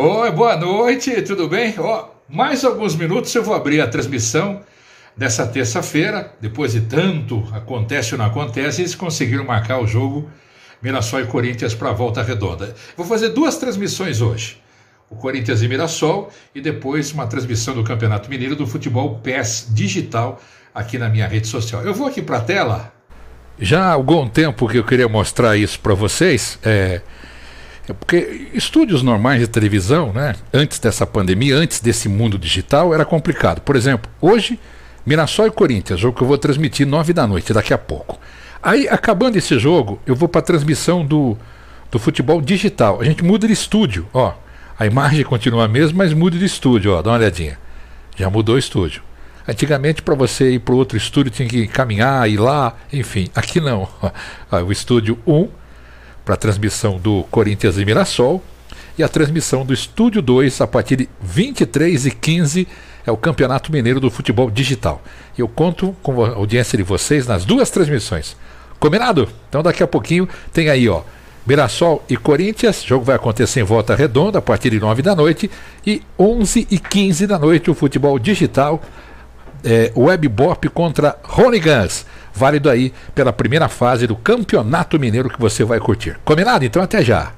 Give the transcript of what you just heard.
Oi, boa noite, tudo bem? Ó, mais alguns minutos eu vou abrir a transmissão dessa terça-feira. Depois de tanto acontece ou não acontece, eles conseguiram marcar o jogo Mirassol e Corinthians para a volta redonda. Vou fazer duas transmissões hoje. O Corinthians e Mirassol e depois uma transmissão do Campeonato Mineiro do Futebol PES Digital aqui na minha rede social. Eu vou aqui para a tela. Já há algum tempo que eu queria mostrar isso para vocês. É... É porque estúdios normais de televisão, né, antes dessa pandemia, antes desse mundo digital, era complicado. Por exemplo, hoje, Mirassol e Corinthians, jogo que eu vou transmitir nove da noite, daqui a pouco. Aí, acabando esse jogo, eu vou para a transmissão do, do futebol digital. A gente muda de estúdio, ó. A imagem continua a mesma, mas muda de estúdio, ó. Dá uma olhadinha. Já mudou o estúdio. Antigamente, para você ir para outro estúdio, tinha que caminhar, ir lá, enfim. Aqui não. Ó, o estúdio 1 para a transmissão do Corinthians e Mirassol. E a transmissão do Estúdio 2 a partir de 23 e 15 é o Campeonato Mineiro do Futebol Digital. Eu conto com a audiência de vocês nas duas transmissões. Combinado? Então daqui a pouquinho tem aí, ó. Mirassol e Corinthians, jogo vai acontecer em volta redonda a partir de 9 da noite e 11 e 15 da noite o futebol digital é, Webbop contra Ronigans válido aí pela primeira fase do Campeonato Mineiro que você vai curtir. Combinado? Então até já.